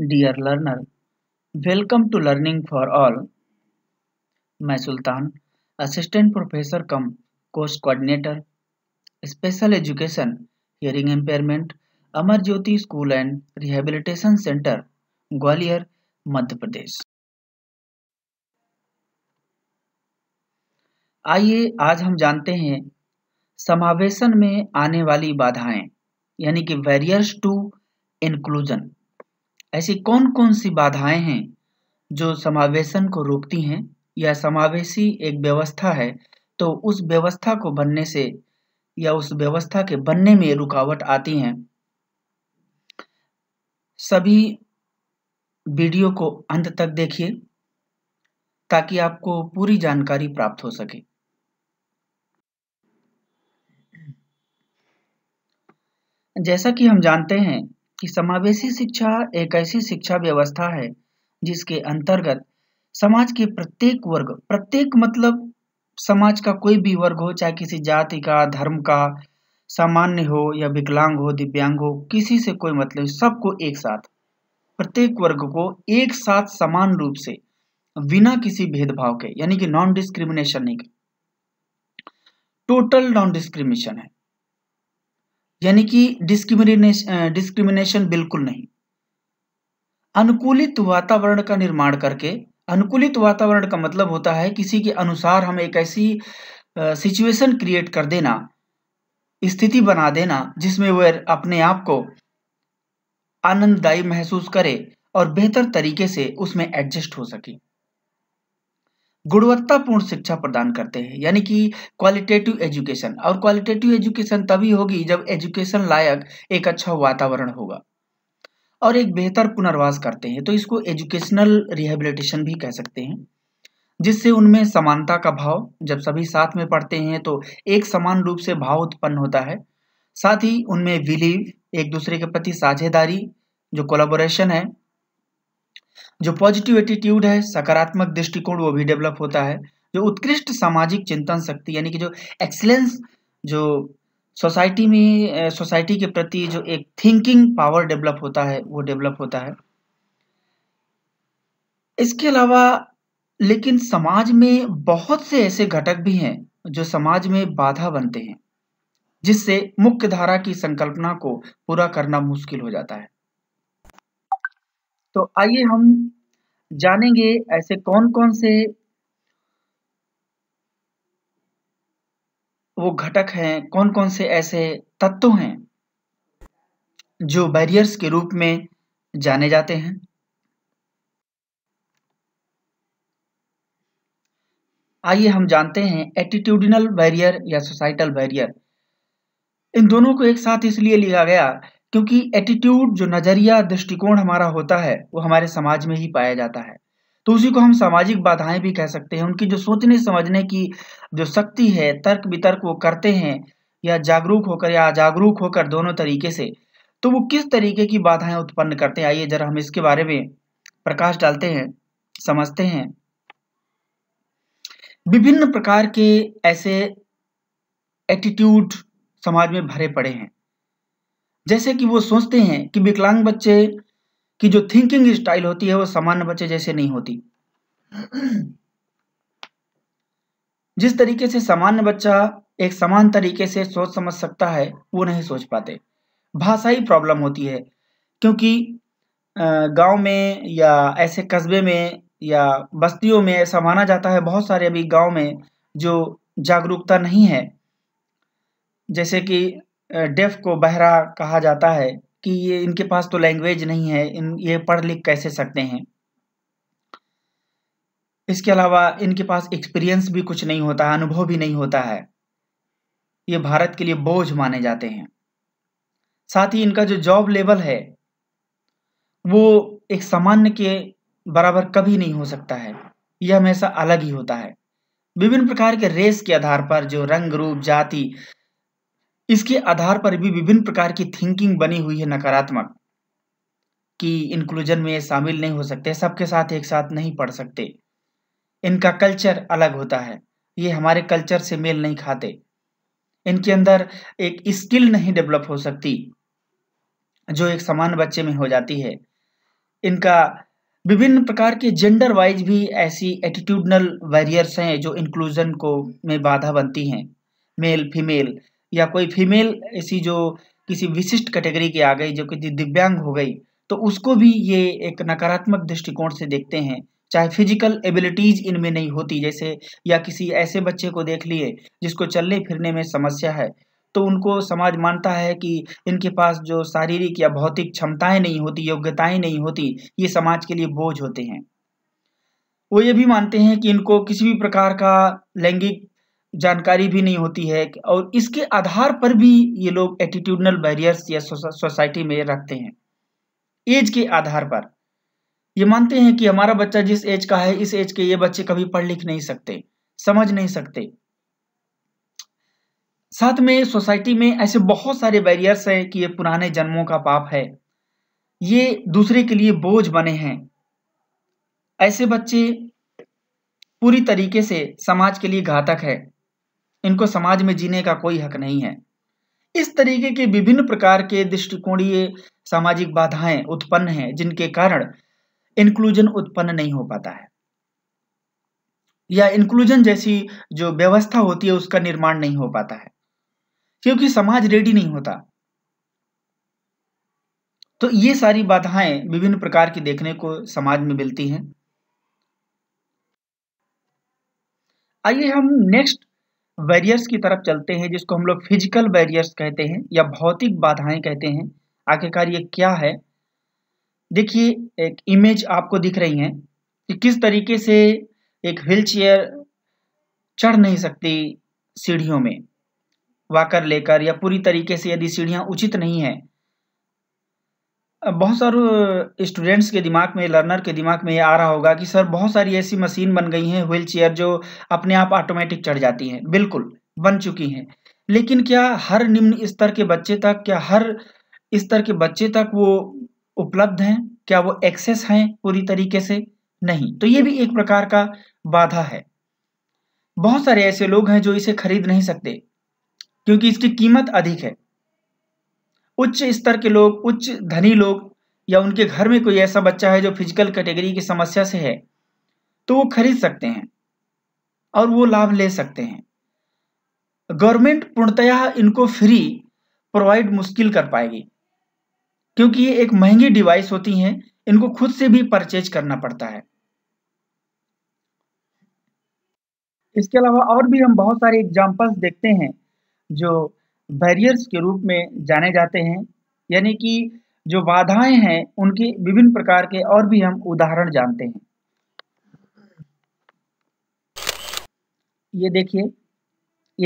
dear learner welcome to learning for all मैं Sultan assistant professor cum course coordinator special education hearing impairment Amar Jyoti school and rehabilitation centre Gwalior Madhya Pradesh आइए आज हम जानते हैं समावेशन में आने वाली बाधाएं यानी कि वेरियर्स टू इंक्लूजन ऐसी कौन कौन सी बाधाएं हैं जो समावेशन को रोकती हैं या समावेशी एक व्यवस्था है तो उस व्यवस्था को बनने से या उस व्यवस्था के बनने में रुकावट आती हैं सभी वीडियो को अंत तक देखिए ताकि आपको पूरी जानकारी प्राप्त हो सके जैसा कि हम जानते हैं कि समावेशी शिक्षा एक ऐसी शिक्षा व्यवस्था है जिसके अंतर्गत समाज के प्रत्येक वर्ग प्रत्येक मतलब समाज का कोई भी वर्ग हो चाहे किसी जाति का धर्म का सामान्य हो या विकलांग हो दिव्यांग हो किसी से कोई मतलब सबको एक साथ प्रत्येक वर्ग को एक साथ समान रूप से बिना किसी भेदभाव के यानी कि नॉन डिस्क्रिमिनेशन नहीं टोटल नॉन डिस्क्रिमिनेशन है यानी कि डिस्क्रिमिनेशन डिस्क्रिमिनेशन बिल्कुल नहीं अनुकूलित वातावरण का निर्माण करके अनुकूलित वातावरण का मतलब होता है किसी के अनुसार हम एक ऐसी सिचुएशन क्रिएट कर देना स्थिति बना देना जिसमें वह अपने आप को आनंददायी महसूस करे और बेहतर तरीके से उसमें एडजस्ट हो सके गुणवत्तापूर्ण शिक्षा प्रदान करते हैं यानी कि क्वालिटेटिव एजुकेशन और क्वालिटेटिव एजुकेशन तभी होगी जब एजुकेशन लायक एक अच्छा वातावरण होगा और एक बेहतर पुनर्वास करते हैं तो इसको एजुकेशनल रिहेबिलिटेशन भी कह सकते हैं जिससे उनमें समानता का भाव जब सभी साथ में पढ़ते हैं तो एक समान रूप से भाव उत्पन्न होता है साथ ही उनमें विलीव एक दूसरे के प्रति साझेदारी जो कोलाबोरेशन है जो पॉजिटिव एटीट्यूड है सकारात्मक दृष्टिकोण वो भी डेवलप होता है जो उत्कृष्ट सामाजिक चिंतन शक्ति यानी कि जो एक्सलेंस जो सोसाइटी में सोसाइटी के प्रति जो एक थिंकिंग पावर डेवलप होता है वो डेवलप होता है इसके अलावा लेकिन समाज में बहुत से ऐसे घटक भी हैं जो समाज में बाधा बनते हैं जिससे मुख्य धारा की संकल्पना को पूरा करना मुश्किल हो जाता है तो आइए हम जानेंगे ऐसे कौन कौन से वो घटक हैं कौन कौन से ऐसे तत्व हैं जो बैरियर्स के रूप में जाने जाते हैं आइए हम जानते हैं एटीट्यूडिनल बैरियर या सोसाइटल बैरियर इन दोनों को एक साथ इसलिए लिया गया क्योंकि एटीट्यूड जो नजरिया दृष्टिकोण हमारा होता है वो हमारे समाज में ही पाया जाता है तो उसी को हम सामाजिक बाधाएं भी कह सकते हैं उनकी जो सोचने समझने की जो शक्ति है तर्क वितर्क वो करते हैं या जागरूक होकर या अजागरूक होकर दोनों तरीके से तो वो किस तरीके की बाधाएं उत्पन्न करते हैं आइए जरा हम इसके बारे में प्रकाश डालते हैं समझते हैं विभिन्न प्रकार के ऐसे एटीट्यूड समाज में भरे पड़े हैं जैसे कि वो सोचते हैं कि विकलांग बच्चे की जो थिंकिंग स्टाइल होती है वो सामान्य बच्चे जैसे नहीं होती जिस तरीके से सामान्य बच्चा एक समान तरीके से सोच समझ सकता है वो नहीं सोच पाते भाषाई प्रॉब्लम होती है क्योंकि गांव में या ऐसे कस्बे में या बस्तियों में ऐसा माना जाता है बहुत सारे अभी गांव में जो जागरूकता नहीं है जैसे कि डेफ को बहरा कहा जाता है कि ये इनके पास तो लैंग्वेज नहीं है इन ये पढ़ लिख कैसे सकते हैं इसके अलावा इनके पास एक्सपीरियंस भी कुछ नहीं होता है अनुभव भी नहीं होता है ये भारत के लिए बोझ माने जाते हैं साथ ही इनका जो जॉब लेवल है वो एक सामान्य के बराबर कभी नहीं हो सकता है यह हमेशा अलग ही होता है विभिन्न प्रकार के रेस के आधार पर जो रंग रूप जाति इसके आधार पर भी विभिन्न प्रकार की थिंकिंग बनी हुई है नकारात्मक कि इंक्लूजन में शामिल नहीं हो सकते सबके साथ एक साथ नहीं पढ़ सकते इनका कल्चर अलग होता है ये हमारे कल्चर से मेल नहीं खाते इनके अंदर एक स्किल नहीं डेवलप हो सकती जो एक समान बच्चे में हो जाती है इनका विभिन्न प्रकार के जेंडर वाइज भी ऐसी एटीट्यूडनल वैरियर्स हैं जो इंक्लूजन को में बाधा बनती हैं मेल फीमेल या कोई फीमेल ऐसी जो किसी विशिष्ट कैटेगरी की आ गई जो कि दिव्यांग हो गई तो उसको भी ये एक नकारात्मक दृष्टिकोण से देखते हैं चाहे फिजिकल एबिलिटीज इनमें नहीं होती जैसे या किसी ऐसे बच्चे को देख लिए जिसको चलने फिरने में समस्या है तो उनको समाज मानता है कि इनके पास जो शारीरिक या भौतिक क्षमताएं नहीं होती योग्यताएं नहीं होती ये समाज के लिए बोझ होते हैं वो ये भी मानते हैं कि इनको किसी भी प्रकार का लैंगिक जानकारी भी नहीं होती है और इसके आधार पर भी ये लोग एटीट्यूडनल बैरियर्स या सोसाइटी में रखते हैं एज के आधार पर ये मानते हैं कि हमारा बच्चा जिस एज का है इस एज के ये बच्चे कभी पढ़ लिख नहीं सकते समझ नहीं सकते साथ में सोसाइटी में ऐसे बहुत सारे बैरियर्स हैं कि ये पुराने जन्मों का पाप है ये दूसरे के लिए बोझ बने हैं ऐसे बच्चे पूरी तरीके से समाज के लिए घातक है इनको समाज में जीने का कोई हक नहीं है इस तरीके के विभिन्न प्रकार के दृष्टिकोणीय सामाजिक बाधाएं उत्पन्न हैं जिनके कारण इंक्लूजन उत्पन्न नहीं हो पाता है या इंक्लूजन जैसी जो व्यवस्था होती है उसका निर्माण नहीं हो पाता है क्योंकि समाज रेडी नहीं होता तो ये सारी बाधाएं विभिन्न प्रकार की देखने को समाज में मिलती हैं आइए हम नेक्स्ट वैरियर्स की तरफ चलते हैं जिसको हम लोग फिजिकल वैरियर्स कहते हैं या भौतिक बाधाएं कहते हैं आखिरकार ये क्या है देखिए एक इमेज आपको दिख रही है कि किस तरीके से एक व्हील चेयर चढ़ नहीं सकती सीढ़ियों में वाकर लेकर या पूरी तरीके से यदि सीढ़ियां उचित नहीं है बहुत सारे स्टूडेंट्स के दिमाग में लर्नर के दिमाग में ये आ रहा होगा कि सर बहुत सारी ऐसी मशीन बन गई हैं व्हील चेयर जो अपने आप ऑटोमेटिक चढ़ जाती हैं बिल्कुल बन चुकी हैं लेकिन क्या हर निम्न स्तर के बच्चे तक क्या हर स्तर के बच्चे तक वो उपलब्ध हैं क्या वो एक्सेस हैं पूरी तरीके से नहीं तो ये भी एक प्रकार का बाधा है बहुत सारे ऐसे लोग हैं जो इसे खरीद नहीं सकते क्योंकि इसकी कीमत अधिक है उच्च स्तर के लोग उच्च धनी लोग या उनके घर में कोई ऐसा बच्चा है जो फिजिकल कैटेगरी की समस्या से है तो वो खरीद सकते हैं और वो लाभ ले सकते हैं गवर्नमेंट पूर्णतया इनको फ्री प्रोवाइड मुश्किल कर पाएगी क्योंकि ये एक महंगी डिवाइस होती हैं इनको खुद से भी परचेज करना पड़ता है इसके अलावा और भी हम बहुत सारे एग्जाम्पल्स देखते हैं जो बैरियर्स के रूप में जाने जाते हैं यानी कि जो बाधाएं हैं उनके विभिन्न प्रकार के और भी हम उदाहरण जानते हैं ये देखिए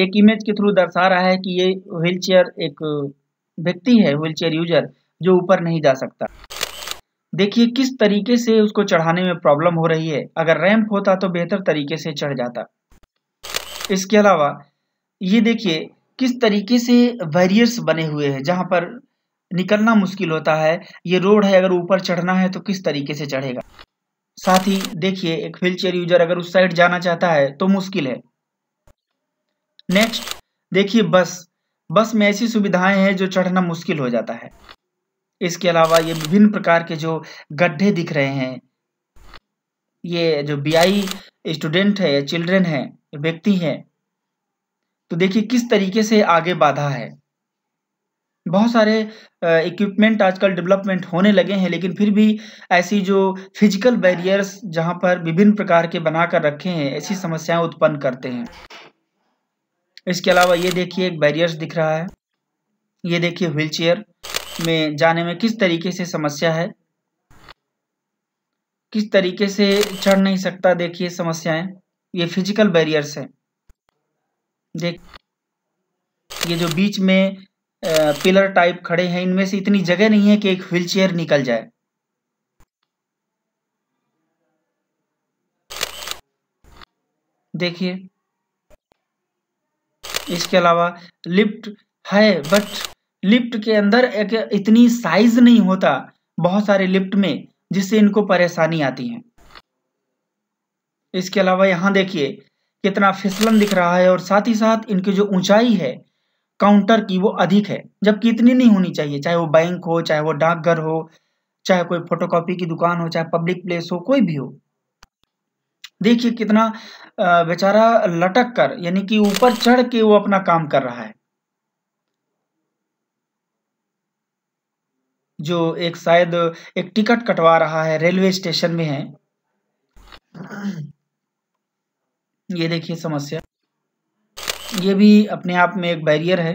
एक इमेज के थ्रू दर्शा रहा है कि ये व्हीलचेयर एक व्यक्ति है व्हीलचेयर यूजर जो ऊपर नहीं जा सकता देखिए किस तरीके से उसको चढ़ाने में प्रॉब्लम हो रही है अगर रैंप होता तो बेहतर तरीके से चढ़ जाता इसके अलावा ये देखिए किस तरीके से वैरियर्स बने हुए हैं जहां पर निकलना मुश्किल होता है ये रोड है अगर ऊपर चढ़ना है तो किस तरीके से चढ़ेगा साथ ही देखिए एक व्हील यूजर अगर उस साइड जाना चाहता है तो मुश्किल है नेक्स्ट देखिए बस बस में ऐसी सुविधाएं हैं जो चढ़ना मुश्किल हो जाता है इसके अलावा ये विभिन्न प्रकार के जो गड्ढे दिख रहे हैं ये जो बीआई स्टूडेंट है या चिल्ड्रन है व्यक्ति हैं तो देखिए किस तरीके से आगे बाधा है बहुत सारे इक्विपमेंट आजकल डेवलपमेंट होने लगे हैं लेकिन फिर भी ऐसी जो फिजिकल बैरियर्स जहां पर विभिन्न प्रकार के बनाकर रखे हैं ऐसी समस्याएं उत्पन्न करते हैं इसके अलावा ये देखिए एक बैरियर्स दिख रहा है ये देखिए व्हील चेयर में जाने में किस तरीके से समस्या है किस तरीके से चढ़ नहीं सकता देखिए समस्याएं ये फिजिकल बैरियर्स हैं देख ये जो बीच में पिलर टाइप खड़े हैं इनमें से इतनी जगह नहीं है कि एक चेयर निकल जाए देखिए इसके अलावा लिफ्ट है बट लिफ्ट के अंदर एक इतनी साइज नहीं होता बहुत सारे लिफ्ट में जिससे इनको परेशानी आती है इसके अलावा यहां देखिए कितना फिसलन दिख रहा है और साथ ही साथ इनकी जो ऊंचाई है काउंटर की वो अधिक है जबकि इतनी नहीं होनी चाहिए चाहे वो बैंक हो चाहे वो डाकघर हो चाहे कोई फोटोकॉपी की दुकान हो चाहे पब्लिक प्लेस हो कोई भी हो देखिए कितना बेचारा लटक कर यानी कि ऊपर चढ़ के वो अपना काम कर रहा है जो एक शायद एक टिकट कटवा रहा है रेलवे स्टेशन में है ये देखिए समस्या ये भी अपने आप में एक बैरियर है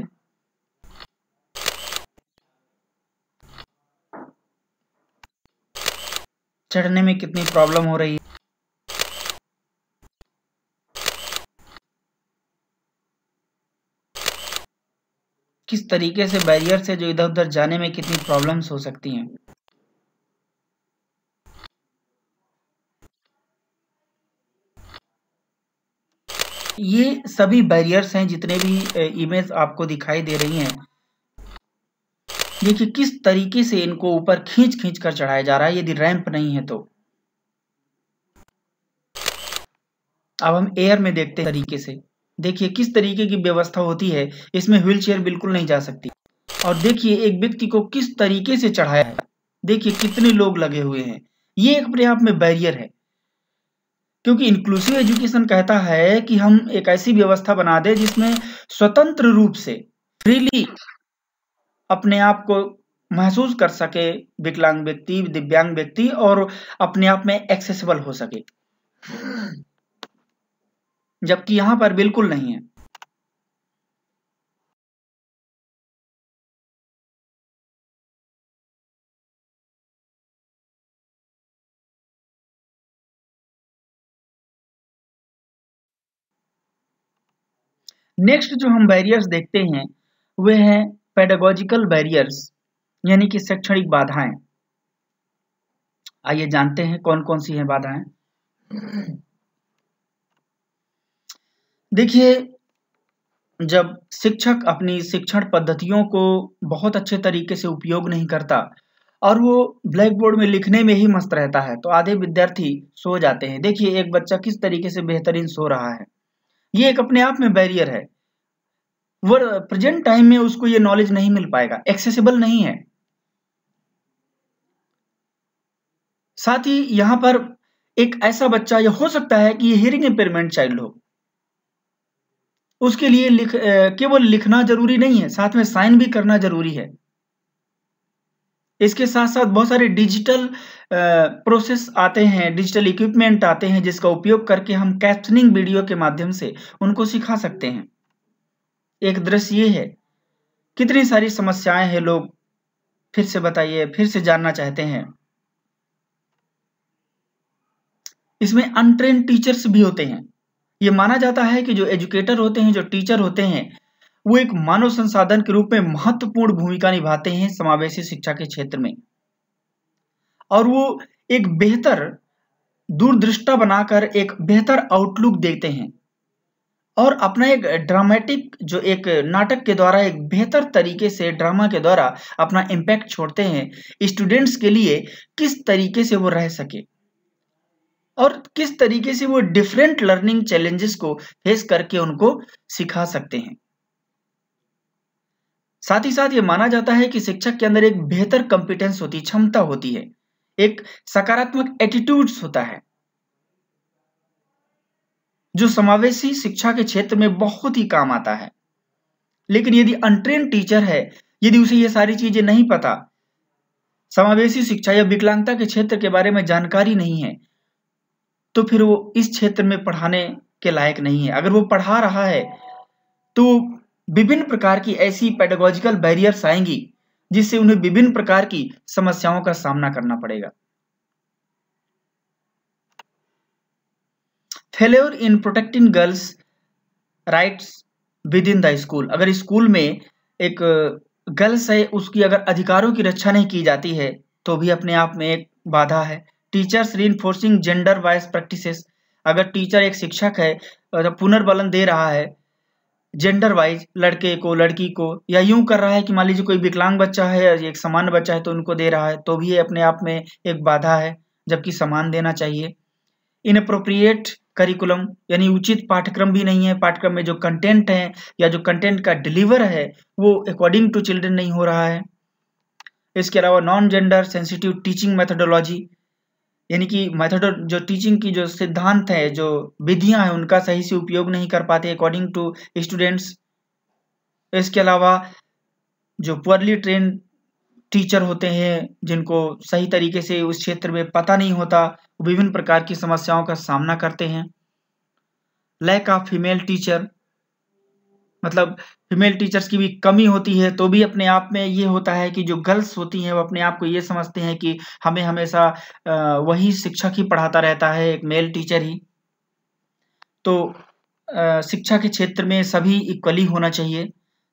चढ़ने में कितनी प्रॉब्लम हो रही है किस तरीके से बैरियर से जो इधर उधर जाने में कितनी प्रॉब्लम्स हो सकती हैं ये सभी बैरियर्स हैं जितने भी इमेज आपको दिखाई दे रही हैं देखिए किस तरीके से इनको ऊपर खींच खींच कर चढ़ाया जा रहा है यदि रैंप नहीं है तो अब हम एयर में देखते हैं तरीके से देखिए किस तरीके की व्यवस्था होती है इसमें व्हील चेयर बिल्कुल नहीं जा सकती और देखिए एक व्यक्ति को किस तरीके से चढ़ाया है देखिए कितने लोग लगे हुए हैं ये एक अपने आप में बैरियर है क्योंकि इंक्लूसिव एजुकेशन कहता है कि हम एक ऐसी व्यवस्था बना दे जिसमें स्वतंत्र रूप से फ्रीली अपने आप को महसूस कर सके विकलांग व्यक्ति दिव्यांग व्यक्ति और अपने आप में एक्सेसिबल हो सके जबकि यहां पर बिल्कुल नहीं है नेक्स्ट जो हम बैरियर्स देखते हैं वे हैं पेडागोजिकल बैरियर्स यानी कि शैक्षणिक बाधाएं आइए जानते हैं कौन कौन सी हैं बाधाएं देखिए जब शिक्षक अपनी शिक्षण पद्धतियों को बहुत अच्छे तरीके से उपयोग नहीं करता और वो ब्लैक बोर्ड में लिखने में ही मस्त रहता है तो आधे विद्यार्थी सो जाते हैं देखिए एक बच्चा किस तरीके से बेहतरीन सो रहा है ये एक अपने आप में बैरियर है वह प्रेजेंट टाइम में उसको ये नॉलेज नहीं मिल पाएगा एक्सेसिबल नहीं है साथ ही यहां पर एक ऐसा बच्चा यह हो सकता है कि हियरिंग इंपेयरमेंट चाइल्ड हो उसके लिए लिख केवल लिखना जरूरी नहीं है साथ में साइन भी करना जरूरी है इसके साथ साथ बहुत सारे डिजिटल प्रोसेस आते हैं डिजिटल इक्विपमेंट आते हैं जिसका उपयोग करके हम कैप्शनिंग वीडियो के माध्यम से उनको सिखा सकते हैं एक दृश्य ये है कितनी सारी समस्याएं हैं लोग फिर से बताइए फिर से जानना चाहते हैं इसमें अनट्रेन टीचर्स भी होते हैं ये माना जाता है कि जो एजुकेटर होते हैं जो टीचर होते हैं वो एक मानव संसाधन के रूप में महत्वपूर्ण भूमिका निभाते हैं समावेशी शिक्षा के क्षेत्र में और वो एक बेहतर दूरदृष्टा बनाकर एक बेहतर आउटलुक देते हैं और अपना एक ड्रामेटिक जो एक नाटक के द्वारा एक बेहतर तरीके से ड्रामा के द्वारा अपना इम्पैक्ट छोड़ते हैं स्टूडेंट्स के लिए किस तरीके से वो रह सके और किस तरीके से वो डिफरेंट लर्निंग चैलेंजेस को फेस करके उनको सिखा सकते हैं साथ ही साथ ये माना जाता है कि शिक्षक के अंदर एक बेहतर कॉम्पिटेंस होती क्षमता होती है एक सकारात्मक एटीट्यूड्स होता है जो समावेशी शिक्षा के क्षेत्र में बहुत ही काम आता है लेकिन यदि अनट्रेन टीचर है यदि उसे ये सारी चीजें नहीं पता समावेशी शिक्षा या विकलांगता के क्षेत्र के बारे में जानकारी नहीं है तो फिर वो इस क्षेत्र में पढ़ाने के लायक नहीं है अगर वो पढ़ा रहा है तो विभिन्न प्रकार की ऐसी पेडागोजिकल बैरियर्स आएंगी जिससे उन्हें विभिन्न प्रकार की समस्याओं का सामना करना पड़ेगा failure in protecting girls rights within the school अगर स्कूल में एक गर्ल्स है उसकी अगर अधिकारों की रक्षा नहीं की जाती है तो भी अपने आप में एक बाधा है teachers re gender wise practices अगर टीचर एक शिक्षक है तो पुनर्बलन दे रहा है जेंडर वाइज लड़के को लड़की को या यूं कर रहा है कि मान लीजिए कोई विकलांग बच्चा है या एक समान बच्चा है तो उनको दे रहा है तो भी ये अपने आप में एक बाधा है जबकि समान देना चाहिए इनप्रोप्रिएट करिकुलम यानी उचित पाठ्यक्रम भी नहीं है पाठ्यक्रम में जो कंटेंट है या जो कंटेंट का डिलीवर है वो अकॉर्डिंग टू चिल्ड्रन नहीं हो रहा है इसके अलावा non gender sensitive teaching methodology यानी कि मैथडो जो टीचिंग की जो सिद्धांत है जो विधियां हैं उनका सही से उपयोग नहीं कर पाते अकॉर्डिंग टू स्टूडेंट्स इसके अलावा जो पुअरली ट्रेन टीचर होते हैं जिनको सही तरीके से उस क्षेत्र में पता नहीं होता विभिन्न प्रकार की समस्याओं का सामना करते हैं लैक ऑफ फीमेल टीचर मतलब फीमेल टीचर्स की भी कमी होती है तो भी अपने आप में ये होता है कि जो गर्ल्स होती हैं वो अपने आप को ये समझते हैं कि हमें हमेशा वही शिक्षक ही पढ़ाता रहता है एक मेल टीचर ही तो शिक्षा के क्षेत्र में सभी इक्वली होना चाहिए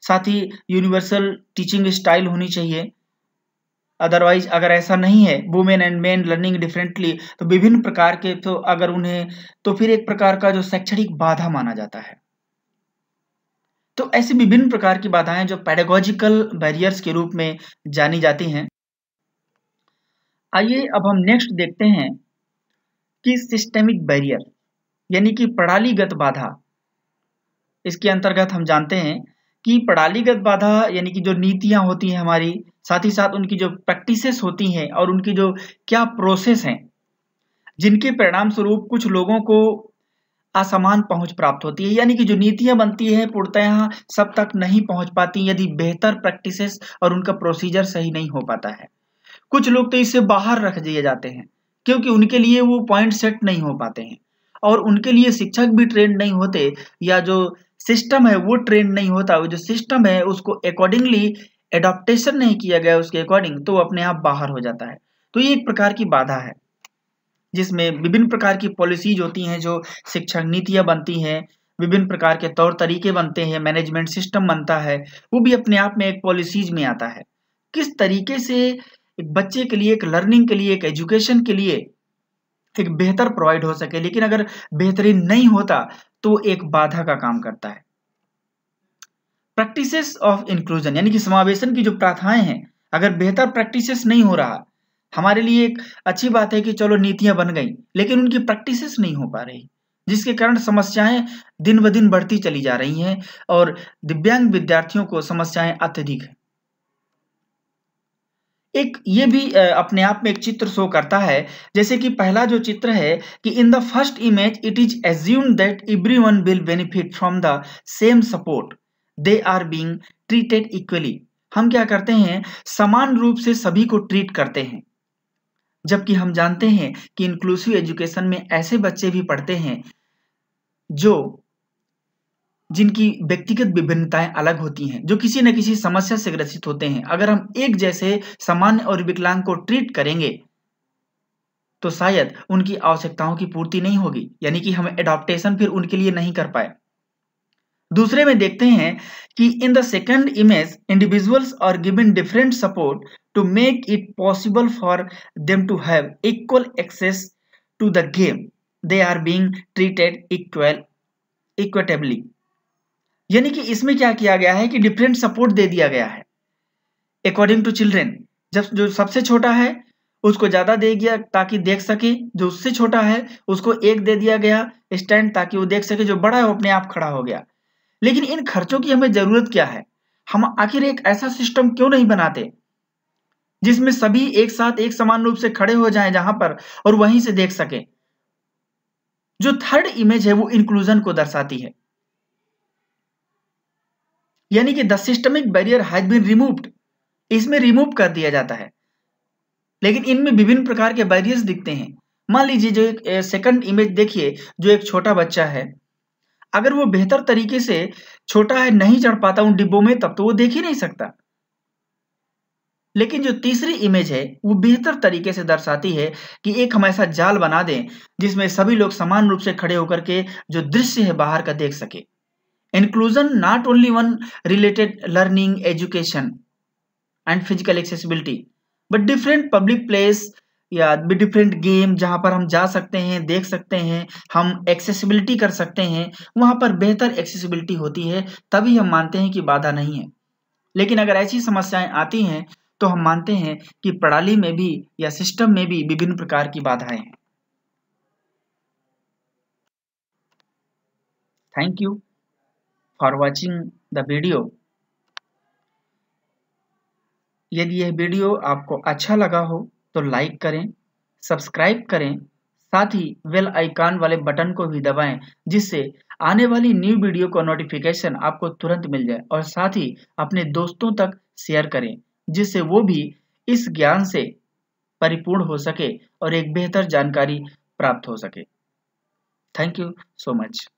साथ ही यूनिवर्सल टीचिंग स्टाइल होनी चाहिए अदरवाइज अगर ऐसा नहीं है women and men learning differently तो विभिन्न प्रकार के तो अगर उन्हें तो फिर एक प्रकार का जो शैक्षणिक बाधा माना जाता है तो ऐसी विभिन्न प्रकार की बाधाएं जो पैडागोजिकल बैरियर्स के रूप में जानी जाती हैं आइए अब हम नेक्स्ट देखते हैं कि सिस्टेमिक बैरियर यानी कि प्रणालीगत बाधा इसके अंतर्गत हम जानते हैं कि प्रणालीगत बाधा यानी कि जो नीतियां होती हैं हमारी साथ ही साथ उनकी जो प्रैक्टिसेस होती हैं और उनकी जो क्या प्रोसेस हैं जिनके परिणाम स्वरूप कुछ लोगों को असमान पहुंच प्राप्त होती है यानी कि जो नीतियां बनती है पूर्णतः सब तक नहीं पहुंच पाती यदि बेहतर प्रैक्टिसेस और उनका प्रोसीजर सही नहीं हो पाता है कुछ लोग तो इससे बाहर रख दिए जाते हैं क्योंकि उनके लिए वो पॉइंट सेट नहीं हो पाते हैं और उनके लिए शिक्षक भी ट्रेंड नहीं होते या जो सिस्टम है वो ट्रेंड नहीं होता वो जो सिस्टम है उसको अकॉर्डिंगली एडोप्टेशन नहीं किया गया उसके अकॉर्डिंग तो अपने आप बाहर हो जाता है तो ये एक प्रकार की बाधा है जिसमें विभिन्न प्रकार की पॉलिसीज होती हैं जो शिक्षण नीतियाँ बनती हैं विभिन्न प्रकार के तौर तरीके बनते हैं मैनेजमेंट सिस्टम बनता है वो भी अपने आप में एक पॉलिसीज में आता है किस तरीके से एक बच्चे के लिए एक लर्निंग के लिए एक एजुकेशन के लिए एक बेहतर प्रोवाइड हो सके लेकिन अगर बेहतरीन नहीं होता तो एक बाधा का काम करता है प्रैक्टिसेस ऑफ इंक्लूजन यानी कि समावेशन की जो प्रथाएं हैं अगर बेहतर प्रैक्टिसेस नहीं हो रहा हमारे लिए एक अच्छी बात है कि चलो नीतियां बन गई लेकिन उनकी प्रैक्टिसेस नहीं हो पा रही जिसके कारण समस्याएं दिन ब दिन बढ़ती चली जा रही हैं और दिव्यांग विद्यार्थियों को समस्याएं अत्यधिक है एक ये भी अपने आप में एक चित्र शो करता है जैसे कि पहला जो चित्र है कि in the first image it is assume that everyone will benefit from the same support they are being treated equally हम क्या करते हैं समान रूप से सभी को ट्रीट करते हैं जबकि हम जानते हैं कि इंक्लूसिव एजुकेशन में ऐसे बच्चे भी पढ़ते हैं जो जिनकी व्यक्तिगत विभिन्नताएं अलग होती हैं जो किसी न किसी समस्या से ग्रसित होते हैं अगर हम एक जैसे सामान्य और विकलांग को ट्रीट करेंगे तो शायद उनकी आवश्यकताओं की पूर्ति नहीं होगी यानी कि हम एडॉप्टेशन फिर उनके लिए नहीं कर पाए दूसरे में देखते हैं कि in the second image individuals are given different support to make it possible for them to have equal access to the game they are being treated equal equitably यानी कि इसमें क्या किया गया है कि डिफरेंट सपोर्ट दे दिया गया है अकॉर्डिंग टू चिल्ड्रेन जब जो सबसे छोटा है उसको ज़्यादा दे गया ताकि देख सके जो उससे छोटा है उसको एक दे दिया गया स्टैंड ताकि वो देख सके जो बड़ा है वो अपने आप खड़ा हो गया लेकिन इन खर्चों की हमें जरूरत क्या है हम आखिर एक ऐसा सिस्टम क्यों नहीं बनाते जिसमें सभी एक साथ एक समान रूप से खड़े हो जाएं जहां पर और वहीं से देख सके जो थर्ड इमेज है वो इंक्लूजन को दर्शाती है यानी कि the systemic barrier has been removed इसमें रिमूव कर दिया जाता है लेकिन इनमें विभिन्न प्रकार के बैरियर्स दिखते हैं मान लीजिए जो एक सेकंड इमेज देखिए जो एक छोटा बच्चा है अगर वो बेहतर तरीके से छोटा है नहीं चढ़ पाता उन डिब्बों में तब तो वो देख ही नहीं सकता लेकिन जो तीसरी इमेज है वो बेहतर तरीके से दर्शाती है कि एक हम ऐसा जाल बना दें जिसमें सभी लोग समान रूप से खड़े होकर के जो दृश्य है बाहर का देख सके inclusion not only one related learning education and physical accessibility but different public place या भी डिफरेंट गेम जहाँ पर हम जा सकते हैं देख सकते हैं हम एक्सेसिबिलिटी कर सकते हैं वहाँ पर बेहतर एक्सेसिबिलिटी होती है तभी हम मानते हैं कि बाधा नहीं है लेकिन अगर ऐसी समस्याएं आती हैं तो हम मानते हैं कि प्रणाली में भी या सिस्टम में भी विभिन्न प्रकार की बाधाएं हैं thank you for watching the video यदि यह वीडियो आपको अच्छा लगा हो तो लाइक करें सब्सक्राइब करें साथ ही वेल आइकॉन वाले बटन को भी दबाएं जिससे आने वाली न्यू वीडियो का नोटिफिकेशन आपको तुरंत मिल जाए और साथ ही अपने दोस्तों तक शेयर करें जिससे वो भी इस ज्ञान से परिपूर्ण हो सके और एक बेहतर जानकारी प्राप्त हो सके थैंक यू सो मच